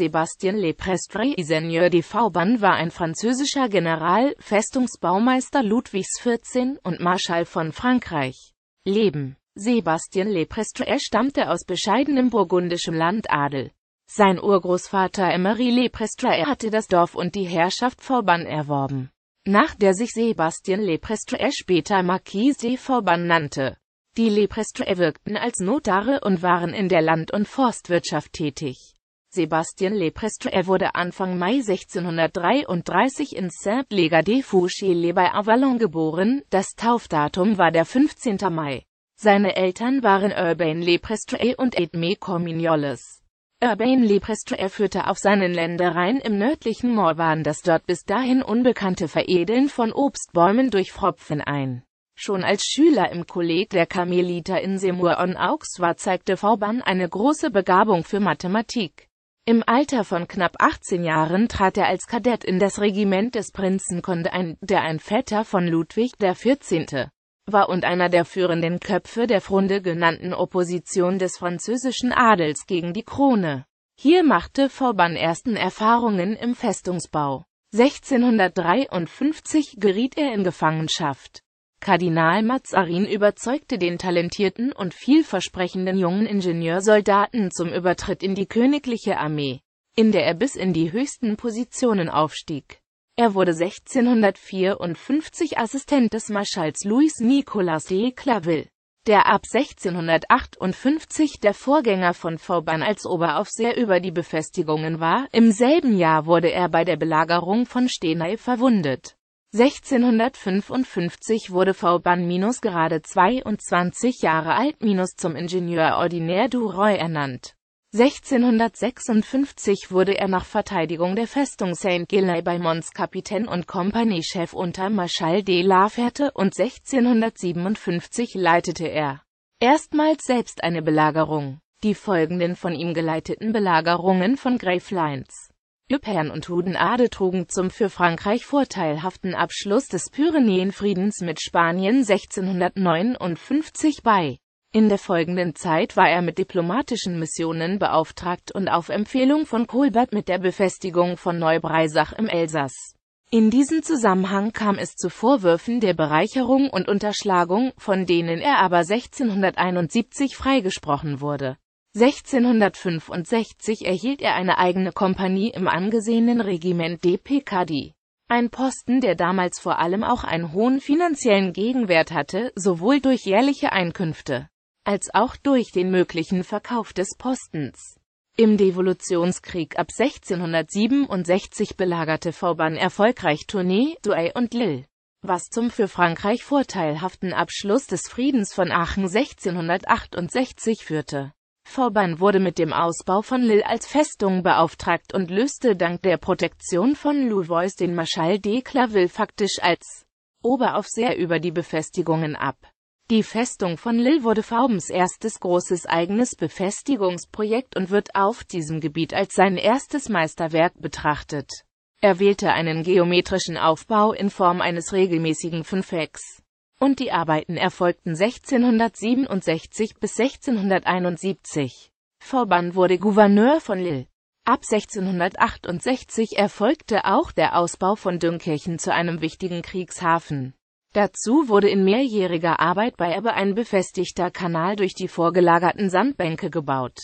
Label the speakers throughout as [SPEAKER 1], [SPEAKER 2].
[SPEAKER 1] Le Prestre, Seigneur de Vauban war ein französischer General, Festungsbaumeister Ludwigs XIV. und Marschall von Frankreich. Leben Le Prestre stammte aus bescheidenem burgundischem Landadel. Sein Urgroßvater Emery Prestre hatte das Dorf und die Herrschaft Vauban erworben, nach der sich Le Prestre später Marquis de Vauban nannte. Die Leprestre wirkten als Notare und waren in der Land- und Forstwirtschaft tätig. Sébastien Leprestre wurde Anfang Mai 1633 in Saint-Léger-de-Fouché-les bei Avallon geboren, das Taufdatum war der 15. Mai. Seine Eltern waren Urbain Leprestre und Edme Comignoles. Urbain Leprestre führte auf seinen Ländereien im nördlichen Morvan das dort bis dahin unbekannte Veredeln von Obstbäumen durch Pfropfen ein. Schon als Schüler im Kolleg der Karmeliter in semur en war, zeigte Vauban eine große Begabung für Mathematik. Im Alter von knapp 18 Jahren trat er als Kadett in das Regiment des Prinzen Conde ein, der ein Vetter von Ludwig XIV. war und einer der führenden Köpfe der Fronde genannten Opposition des französischen Adels gegen die Krone. Hier machte Vauban ersten Erfahrungen im Festungsbau. 1653 geriet er in Gefangenschaft. Kardinal Mazarin überzeugte den talentierten und vielversprechenden jungen Ingenieursoldaten zum Übertritt in die königliche Armee, in der er bis in die höchsten Positionen aufstieg. Er wurde 1654 Assistent des Marschalls Louis Nicolas de Claville, der ab 1658 der Vorgänger von Vauban als Oberaufseher über die Befestigungen war. Im selben Jahr wurde er bei der Belagerung von Stenay verwundet. 1655 wurde V. Ban minus gerade 22 Jahre alt minus zum Ingenieur ordinaire du Roy ernannt. 1656 wurde er nach Verteidigung der Festung Saint-Gilles bei Mons Kapitän und Kompaniechef unter Marschall de la Ferte und 1657 leitete er erstmals selbst eine Belagerung. Die folgenden von ihm geleiteten Belagerungen von Gravelines Lupin und Hudenade trugen zum für Frankreich vorteilhaften Abschluss des Pyrenäenfriedens mit Spanien 1659 bei. In der folgenden Zeit war er mit diplomatischen Missionen beauftragt und auf Empfehlung von Kolbert mit der Befestigung von Neubreisach im Elsass. In diesem Zusammenhang kam es zu Vorwürfen der Bereicherung und Unterschlagung, von denen er aber 1671 freigesprochen wurde. 1665 erhielt er eine eigene Kompanie im angesehenen Regiment Depecardi. Ein Posten, der damals vor allem auch einen hohen finanziellen Gegenwert hatte, sowohl durch jährliche Einkünfte als auch durch den möglichen Verkauf des Postens. Im Devolutionskrieg ab 1667 belagerte Vauban erfolgreich Tournai, Douai und Lille, was zum für Frankreich vorteilhaften Abschluss des Friedens von Aachen 1668 führte. Vauban wurde mit dem Ausbau von Lille als Festung beauftragt und löste dank der Protektion von Louvois den Marschall de Claville faktisch als Oberaufseher über die Befestigungen ab. Die Festung von Lille wurde Faubens erstes großes eigenes Befestigungsprojekt und wird auf diesem Gebiet als sein erstes Meisterwerk betrachtet. Er wählte einen geometrischen Aufbau in Form eines regelmäßigen Fünfecks und die Arbeiten erfolgten 1667 bis 1671. Vauban wurde Gouverneur von Lille. Ab 1668 erfolgte auch der Ausbau von Dünkirchen zu einem wichtigen Kriegshafen. Dazu wurde in mehrjähriger Arbeit bei Ebbe ein befestigter Kanal durch die vorgelagerten Sandbänke gebaut.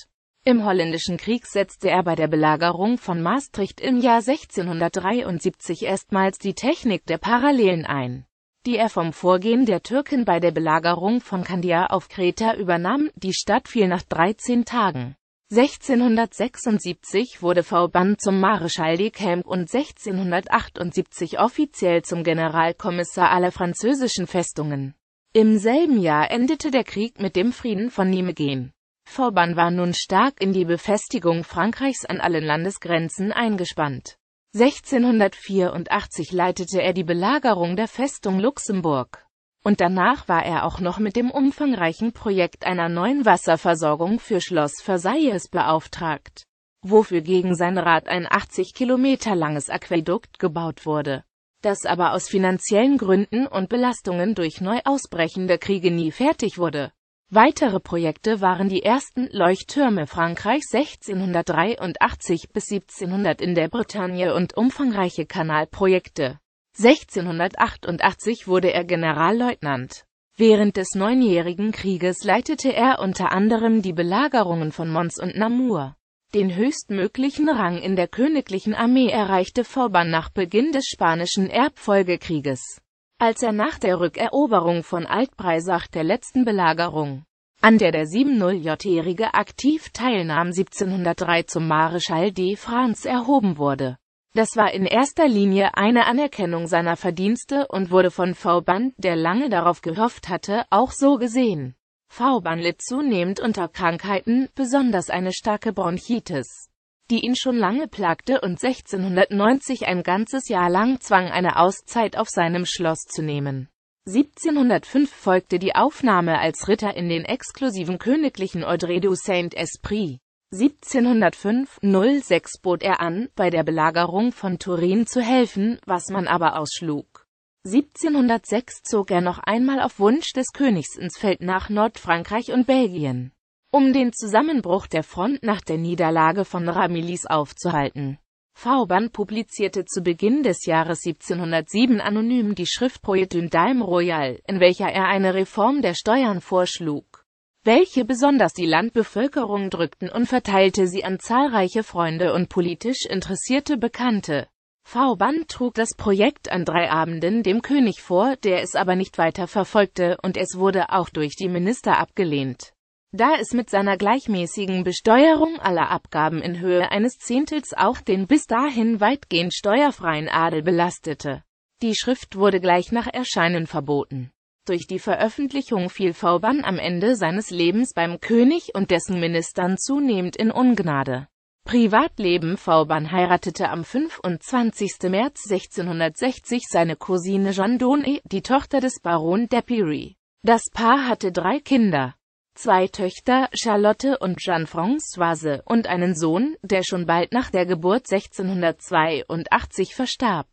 [SPEAKER 1] Im Holländischen Krieg setzte er bei der Belagerung von Maastricht im Jahr 1673 erstmals die Technik der Parallelen ein die er vom Vorgehen der Türken bei der Belagerung von Kandia auf Kreta übernahm, die Stadt fiel nach 13 Tagen. 1676 wurde Vauban zum Marischal de Camp und 1678 offiziell zum Generalkommissar aller französischen Festungen. Im selben Jahr endete der Krieg mit dem Frieden von Nimeguen. Vauban war nun stark in die Befestigung Frankreichs an allen Landesgrenzen eingespannt. 1684 leitete er die Belagerung der Festung Luxemburg. Und danach war er auch noch mit dem umfangreichen Projekt einer neuen Wasserversorgung für Schloss Versailles beauftragt, wofür gegen sein Rat ein 80 Kilometer langes Aquädukt gebaut wurde, das aber aus finanziellen Gründen und Belastungen durch neu ausbrechende Kriege nie fertig wurde. Weitere Projekte waren die ersten Leuchttürme Frankreichs 1683 bis 1700 in der Bretagne und umfangreiche Kanalprojekte. 1688 wurde er Generalleutnant. Während des Neunjährigen Krieges leitete er unter anderem die Belagerungen von Mons und Namur. Den höchstmöglichen Rang in der königlichen Armee erreichte Vauban nach Beginn des Spanischen Erbfolgekrieges als er nach der Rückeroberung von Altbreisach der letzten Belagerung, an der der 70-Jährige aktiv teilnahm 1703 zum Marischal de France erhoben wurde. Das war in erster Linie eine Anerkennung seiner Verdienste und wurde von Vauban, der lange darauf gehofft hatte, auch so gesehen. Vauban litt zunehmend unter Krankheiten, besonders eine starke Bronchitis die ihn schon lange plagte und 1690 ein ganzes Jahr lang zwang, eine Auszeit auf seinem Schloss zu nehmen. 1705 folgte die Aufnahme als Ritter in den exklusiven königlichen Audrey du Saint-Esprit. 1705-06 bot er an, bei der Belagerung von Turin zu helfen, was man aber ausschlug. 1706 zog er noch einmal auf Wunsch des Königs ins Feld nach Nordfrankreich und Belgien um den Zusammenbruch der Front nach der Niederlage von Ramilis aufzuhalten. Vauban publizierte zu Beginn des Jahres 1707 anonym die Schrift Projet d'un Dime Royal, in welcher er eine Reform der Steuern vorschlug, welche besonders die Landbevölkerung drückten und verteilte sie an zahlreiche Freunde und politisch interessierte Bekannte. Vauban trug das Projekt an drei Abenden dem König vor, der es aber nicht weiter verfolgte, und es wurde auch durch die Minister abgelehnt da es mit seiner gleichmäßigen Besteuerung aller Abgaben in Höhe eines Zehntels auch den bis dahin weitgehend steuerfreien Adel belastete. Die Schrift wurde gleich nach Erscheinen verboten. Durch die Veröffentlichung fiel Vauban am Ende seines Lebens beim König und dessen Ministern zunehmend in Ungnade. Privatleben Vauban heiratete am 25. März 1660 seine Cousine Jeanne Donne, die Tochter des Baron d'Epirey. Das Paar hatte drei Kinder zwei Töchter, Charlotte und Jeanne-Françoise, und einen Sohn, der schon bald nach der Geburt 1682 verstarb.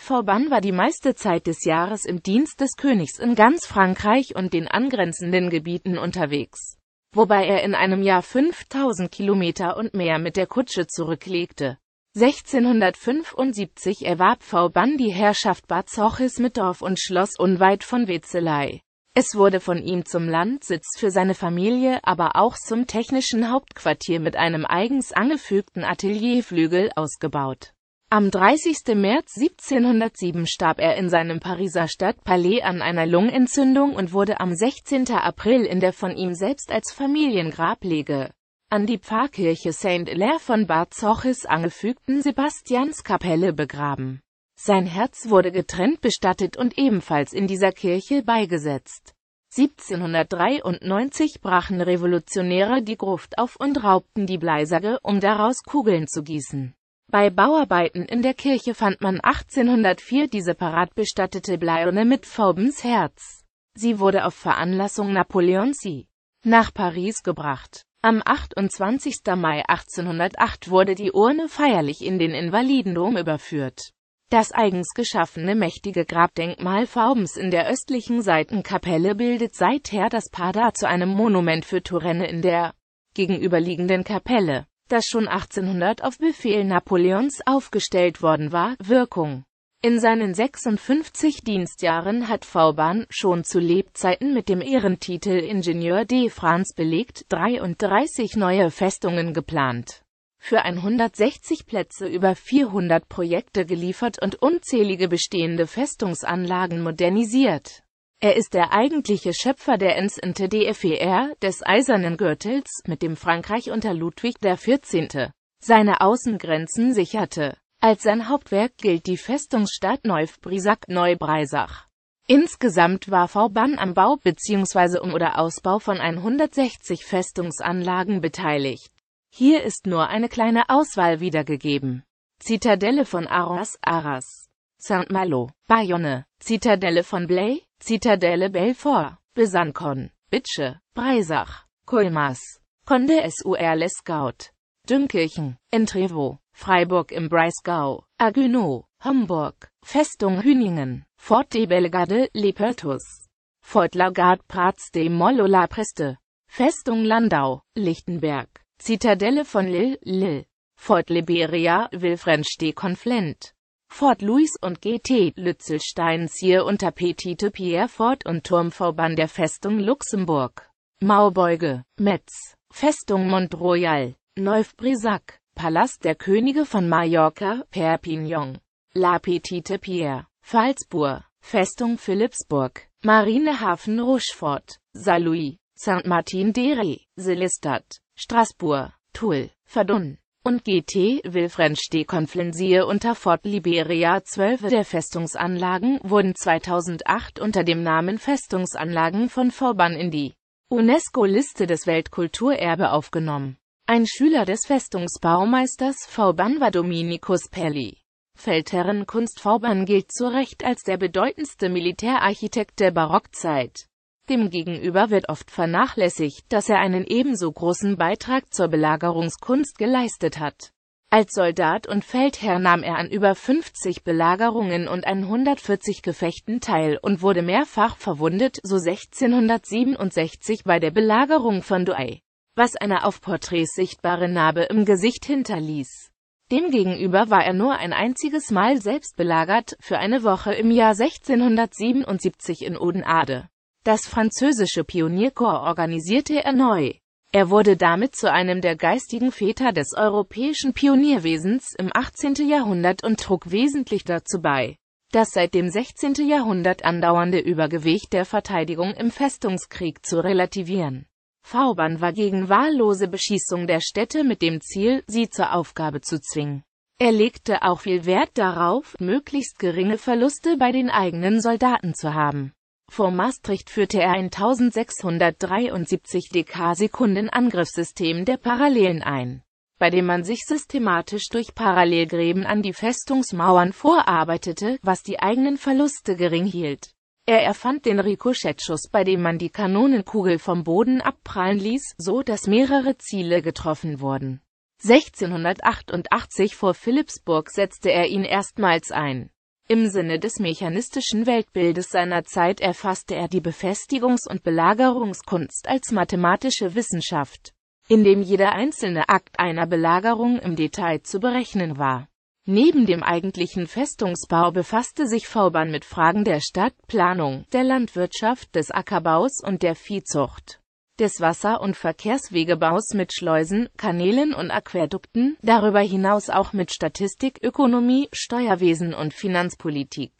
[SPEAKER 1] Vauban war die meiste Zeit des Jahres im Dienst des Königs in ganz Frankreich und den angrenzenden Gebieten unterwegs, wobei er in einem Jahr 5000 Kilometer und mehr mit der Kutsche zurücklegte. 1675 erwarb Vauban die Herrschaft Bad Sochis mit Dorf und Schloss unweit von Wetzelei. Es wurde von ihm zum Landsitz für seine Familie, aber auch zum technischen Hauptquartier mit einem eigens angefügten Atelierflügel ausgebaut. Am 30. März 1707 starb er in seinem Pariser Stadtpalais an einer Lungenentzündung und wurde am 16. April in der von ihm selbst als Familiengrablege an die Pfarrkirche Saint-Hilaire von Bad Zochis angefügten Sebastianskapelle begraben sein Herz wurde getrennt bestattet und ebenfalls in dieser Kirche beigesetzt. 1793 brachen Revolutionäre die Gruft auf und raubten die Bleisage, um daraus Kugeln zu gießen. Bei Bauarbeiten in der Kirche fand man 1804 die separat bestattete Bleiurne mit Faubens Herz. Sie wurde auf Veranlassung Napoleons Sie nach Paris gebracht. Am 28. Mai 1808 wurde die Urne feierlich in den Invalidendom überführt. Das eigens geschaffene mächtige Grabdenkmal Faubens in der östlichen Seitenkapelle bildet seither das Parterre zu einem Monument für Turenne in der gegenüberliegenden Kapelle, das schon 1800 auf Befehl Napoleons aufgestellt worden war. Wirkung in seinen 56 Dienstjahren hat Vauban schon zu Lebzeiten mit dem Ehrentitel Ingenieur de France belegt 33 neue Festungen geplant für 160 Plätze über 400 Projekte geliefert und unzählige bestehende Festungsanlagen modernisiert. Er ist der eigentliche Schöpfer der Ensente DFER, des Eisernen Gürtels, mit dem Frankreich unter Ludwig XIV. seine Außengrenzen sicherte. Als sein Hauptwerk gilt die Festungsstadt Neufbrisac-Neubreisach. Insgesamt war V. Bann am Bau bzw. um- oder Ausbau von 160 Festungsanlagen beteiligt. Hier ist nur eine kleine Auswahl wiedergegeben. Zitadelle von Arras, Arras. Saint-Malo, Bayonne, Zitadelle von Blay, Zitadelle Belfort, Besancon, Bitsche, Breisach, Colmas, Conde sur Lescaut, Dünkirchen, Entrevo, Freiburg im Breisgau, Agüno, Homburg, Festung Hüningen, Fort de Bellegarde, Lepertus, Fort Lagarde Prats de Mollola Preste, Festung Landau, Lichtenberg. Zitadelle von Lille, Lille. Fort Liberia, Villefranche de Conflent. Fort Louis und GT, Lützelstein, Zier unter Petite Pierre Fort und Turmvorbahn der Festung Luxemburg. Maubeuge, Metz, Festung Montroyal, neuf brisac Palast der Könige von Mallorca, Perpignan, La Petite Pierre, Falzburg. Festung Philipsburg, Marinehafen Rochefort, Saint-Louis, St. martin derey Silistat, Strasbourg, Toul, Verdun und GT Wilfrench de Conflensier unter Fort Liberia. Zwölf der Festungsanlagen wurden 2008 unter dem Namen Festungsanlagen von Vauban in die UNESCO-Liste des Weltkulturerbe aufgenommen. Ein Schüler des Festungsbaumeisters Vauban war Dominikus Pelli. Feldherrenkunst Vauban gilt zu Recht als der bedeutendste Militärarchitekt der Barockzeit. Demgegenüber wird oft vernachlässigt, dass er einen ebenso großen Beitrag zur Belagerungskunst geleistet hat. Als Soldat und Feldherr nahm er an über 50 Belagerungen und 140 Gefechten teil und wurde mehrfach verwundet, so 1667 bei der Belagerung von Douai, was eine auf Porträts sichtbare Narbe im Gesicht hinterließ. Demgegenüber war er nur ein einziges Mal selbst belagert, für eine Woche im Jahr 1677 in Odenade. Das französische Pionierkorps organisierte er neu. Er wurde damit zu einem der geistigen Väter des europäischen Pionierwesens im 18. Jahrhundert und trug wesentlich dazu bei, das seit dem 16. Jahrhundert andauernde Übergewicht der Verteidigung im Festungskrieg zu relativieren. Vauban war gegen wahllose Beschießung der Städte mit dem Ziel, sie zur Aufgabe zu zwingen. Er legte auch viel Wert darauf, möglichst geringe Verluste bei den eigenen Soldaten zu haben. Vor Maastricht führte er ein 1673 dk-Sekunden Angriffssystem der Parallelen ein, bei dem man sich systematisch durch Parallelgräben an die Festungsmauern vorarbeitete, was die eigenen Verluste gering hielt. Er erfand den Ricochettschuss, bei dem man die Kanonenkugel vom Boden abprallen ließ, so dass mehrere Ziele getroffen wurden. 1688 vor Philipsburg setzte er ihn erstmals ein. Im Sinne des mechanistischen Weltbildes seiner Zeit erfasste er die Befestigungs- und Belagerungskunst als mathematische Wissenschaft, in dem jeder einzelne Akt einer Belagerung im Detail zu berechnen war. Neben dem eigentlichen Festungsbau befasste sich Vauban mit Fragen der Stadtplanung, der Landwirtschaft, des Ackerbaus und der Viehzucht des Wasser- und Verkehrswegebaus mit Schleusen, Kanälen und Aquädukten, darüber hinaus auch mit Statistik, Ökonomie, Steuerwesen und Finanzpolitik.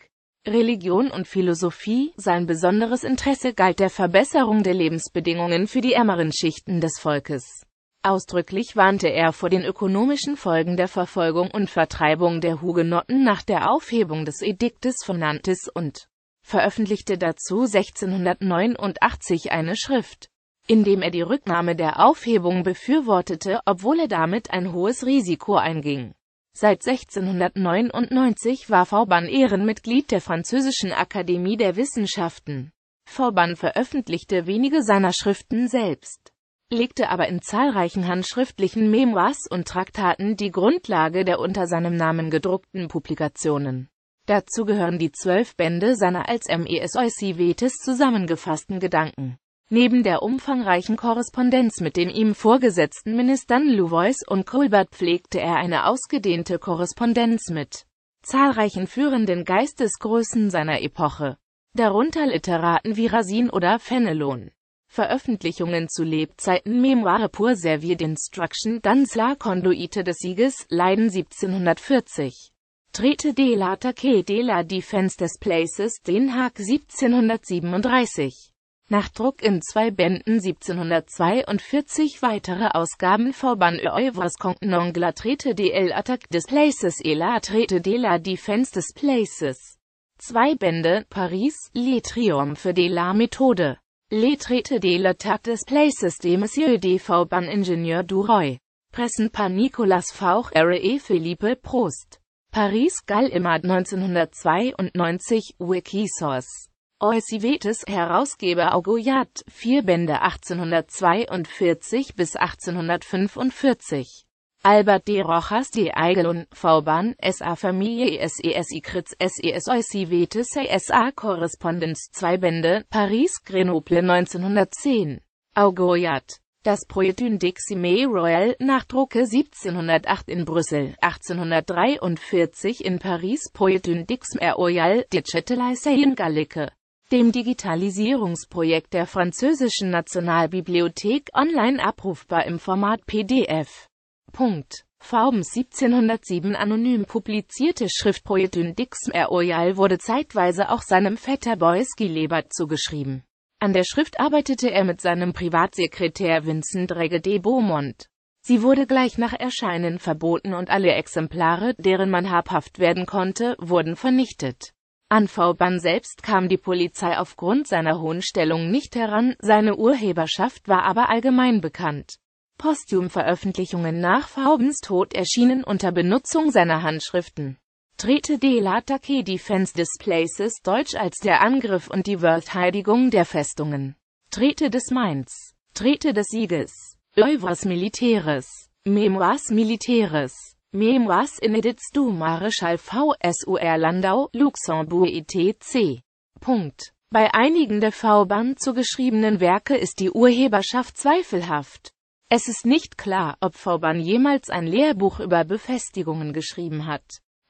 [SPEAKER 1] Religion und Philosophie, sein besonderes Interesse galt der Verbesserung der Lebensbedingungen für die ärmeren Schichten des Volkes. Ausdrücklich warnte er vor den ökonomischen Folgen der Verfolgung und Vertreibung der Hugenotten nach der Aufhebung des Ediktes von Nantes und veröffentlichte dazu 1689 eine Schrift indem er die Rücknahme der Aufhebung befürwortete, obwohl er damit ein hohes Risiko einging. Seit 1699 war Vauban Ehrenmitglied der Französischen Akademie der Wissenschaften. Vauban veröffentlichte wenige seiner Schriften selbst, legte aber in zahlreichen handschriftlichen Memoirs und Traktaten die Grundlage der unter seinem Namen gedruckten Publikationen. Dazu gehören die zwölf Bände seiner als MES Eusivetes zusammengefassten Gedanken. Neben der umfangreichen Korrespondenz mit den ihm vorgesetzten Ministern Louvois und Colbert pflegte er eine ausgedehnte Korrespondenz mit zahlreichen führenden Geistesgrößen seiner Epoche, darunter Literaten wie Rasin oder Fenelon. Veröffentlichungen zu Lebzeiten Memoire pour servir d'Instruction dans la Conduite des Sieges, Leiden 1740 Trete de la taquet de la Defense des Places, Den Haag 1737 nach Druck in zwei Bänden 1742 weitere Ausgaben Forban Euvres non la traite de l'attaque des places et la traite de la défense des places. Zwei Bände, Paris, Les Triomphes de la Methode. Les traites de l'attaque des places de Monsieur de Forban Ingenieur du Roy. Pressen par Nicolas Fauch R. E. Philippe Prost. Paris Gall im 1992 Wikisource Eusebetes Herausgeber Augoyat, vier Bände 1842 bis 1845. Albert de Rojas de Aigelon, V-Bahn, SA Familie SES Ikritz SES Eusebetes SA Correspondence zwei Bände, Paris Grenoble 1910. Augoyat. Das Poetün Dexime Royal, Nachdrucke 1708 in Brüssel, 1843 in Paris Poetün Dixme Royal, de Châtelaise in Gallique dem Digitalisierungsprojekt der französischen Nationalbibliothek online abrufbar im Format PDF. Punkt. Faubens 1707 anonym publizierte Schrift Poetyn Dixmer Royal wurde zeitweise auch seinem Vetter Boeski Lebert zugeschrieben. An der Schrift arbeitete er mit seinem Privatsekretär Vincent Rege de Beaumont. Sie wurde gleich nach Erscheinen verboten und alle Exemplare, deren man habhaft werden konnte, wurden vernichtet. An Vauban selbst kam die Polizei aufgrund seiner hohen Stellung nicht heran, seine Urheberschaft war aber allgemein bekannt. Postumveröffentlichungen nach Faubens Tod erschienen unter Benutzung seiner Handschriften. Trete de la l'attaque Defense Places Deutsch als der Angriff und die Verteidigung der Festungen. Trete des Mainz. Trete des Sieges. Euvres Militaires. Memoirs Militaires. Memoirs in Inedits du Mareschal VSUR Landau, Luxemburg etc. Punkt. Bei einigen der V-Bahn zugeschriebenen Werke ist die Urheberschaft zweifelhaft. Es ist nicht klar, ob V-Bahn jemals ein Lehrbuch über Befestigungen geschrieben hat.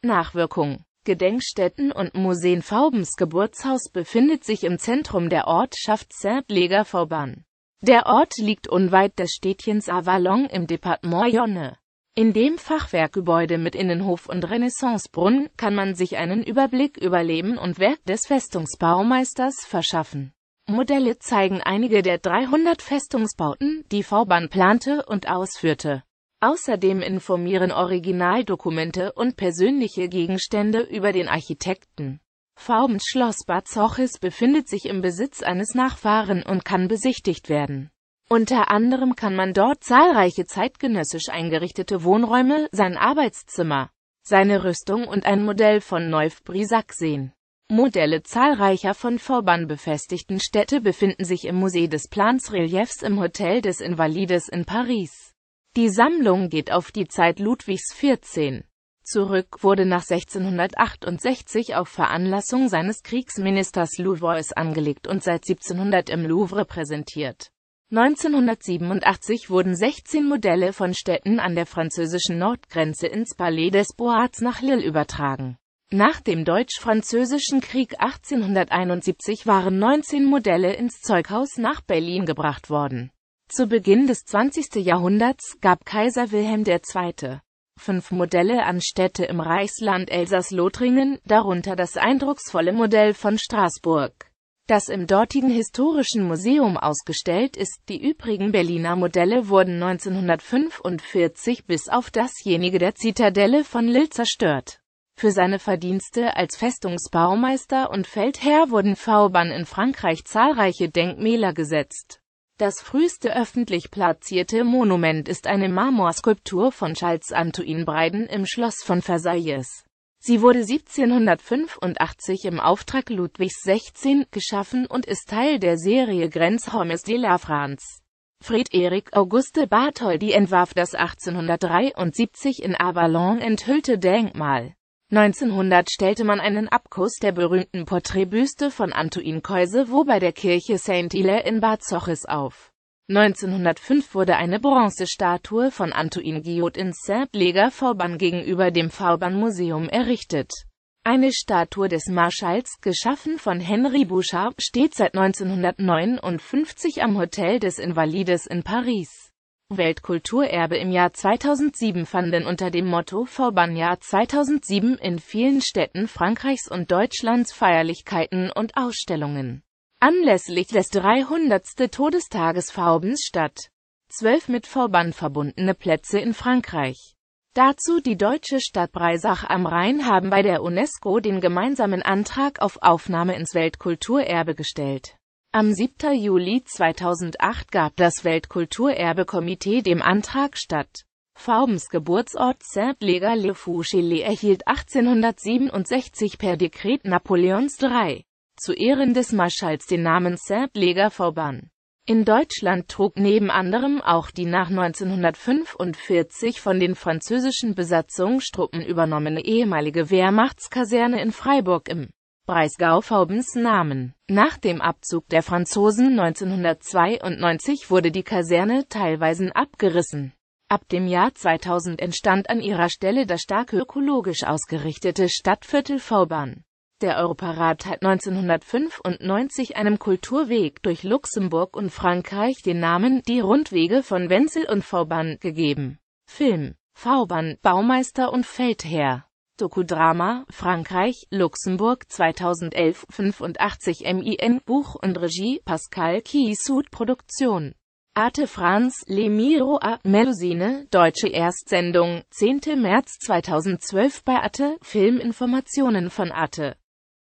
[SPEAKER 1] Nachwirkung Gedenkstätten und Museen Faubens Geburtshaus befindet sich im Zentrum der Ortschaft Saint-Léger-Vauban. Der Ort liegt unweit des Städtchens Avalon im Departement Yonne. In dem Fachwerkgebäude mit Innenhof und Renaissancebrunnen kann man sich einen Überblick über Leben und Werk des Festungsbaumeisters verschaffen. Modelle zeigen einige der 300 Festungsbauten, die Vauban plante und ausführte. Außerdem informieren Originaldokumente und persönliche Gegenstände über den Architekten. Vaubans Schloss Bad Sochis befindet sich im Besitz eines Nachfahren und kann besichtigt werden. Unter anderem kann man dort zahlreiche zeitgenössisch eingerichtete Wohnräume, sein Arbeitszimmer, seine Rüstung und ein Modell von Neuf-Brisac sehen. Modelle zahlreicher von Vorbahn befestigten Städte befinden sich im Musée des Plans Reliefs im Hotel des Invalides in Paris. Die Sammlung geht auf die Zeit Ludwigs XIV. Zurück wurde nach 1668 auf Veranlassung seines Kriegsministers Louvois angelegt und seit 1700 im Louvre präsentiert. 1987 wurden 16 Modelle von Städten an der französischen Nordgrenze ins Palais des Boards nach Lille übertragen. Nach dem Deutsch-Französischen Krieg 1871 waren 19 Modelle ins Zeughaus nach Berlin gebracht worden. Zu Beginn des 20. Jahrhunderts gab Kaiser Wilhelm II. fünf Modelle an Städte im Reichsland Elsass-Lothringen, darunter das eindrucksvolle Modell von Straßburg das im dortigen Historischen Museum ausgestellt ist. Die übrigen Berliner Modelle wurden 1945 bis auf dasjenige der Zitadelle von Lille zerstört. Für seine Verdienste als Festungsbaumeister und Feldherr wurden Vauban in Frankreich zahlreiche Denkmäler gesetzt. Das früheste öffentlich platzierte Monument ist eine Marmorskulptur von Charles Antoine Breiden im Schloss von Versailles. Sie wurde 1785 im Auftrag Ludwigs XVI. geschaffen und ist Teil der Serie Grenzhommes de la France. Fred Erik Auguste Bartholdi entwarf das 1873 in Avalon enthüllte Denkmal. 1900 stellte man einen Abkuss der berühmten Porträtbüste von Antoine Keuse wo bei der Kirche Saint-Hilaire in Bad Sochis auf. 1905 wurde eine Bronzestatue von Antoine Guillot in Saint-Léger Vauban gegenüber dem Vauban-Museum errichtet. Eine Statue des Marschalls, geschaffen von Henri Bouchard, steht seit 1959 am Hotel des Invalides in Paris. Weltkulturerbe im Jahr 2007 fanden unter dem Motto Vauban Jahr 2007 in vielen Städten Frankreichs und Deutschlands Feierlichkeiten und Ausstellungen anlässlich des 300. Todestages Faubens statt. Zwölf mit Verband verbundene Plätze in Frankreich. Dazu die deutsche Stadt Breisach am Rhein haben bei der UNESCO den gemeinsamen Antrag auf Aufnahme ins Weltkulturerbe gestellt. Am 7. Juli 2008 gab das Weltkulturerbe-Komitee dem Antrag statt. Faubens Geburtsort saint léger le fouchelet erhielt 1867 per Dekret Napoleons III zu Ehren des Marschalls den Namen Saint-Leger Vauban. In Deutschland trug neben anderem auch die nach 1945 von den französischen Besatzungsstruppen übernommene ehemalige Wehrmachtskaserne in Freiburg im Breisgau Faubens Namen. Nach dem Abzug der Franzosen 1992 wurde die Kaserne teilweise abgerissen. Ab dem Jahr 2000 entstand an ihrer Stelle das stark ökologisch ausgerichtete Stadtviertel Vauban der Europarat hat 1995 einem Kulturweg durch Luxemburg und Frankreich den Namen Die Rundwege von Wenzel und Vauban gegeben. Film Vauban, Baumeister und Feldherr Dokudrama, Frankreich, Luxemburg 2011, 85 MIN, Buch und Regie, Pascal Kiesud Produktion. Arte France, Le Miro a Melusine, deutsche Erstsendung, 10. März 2012 bei Arte, Filminformationen von Arte.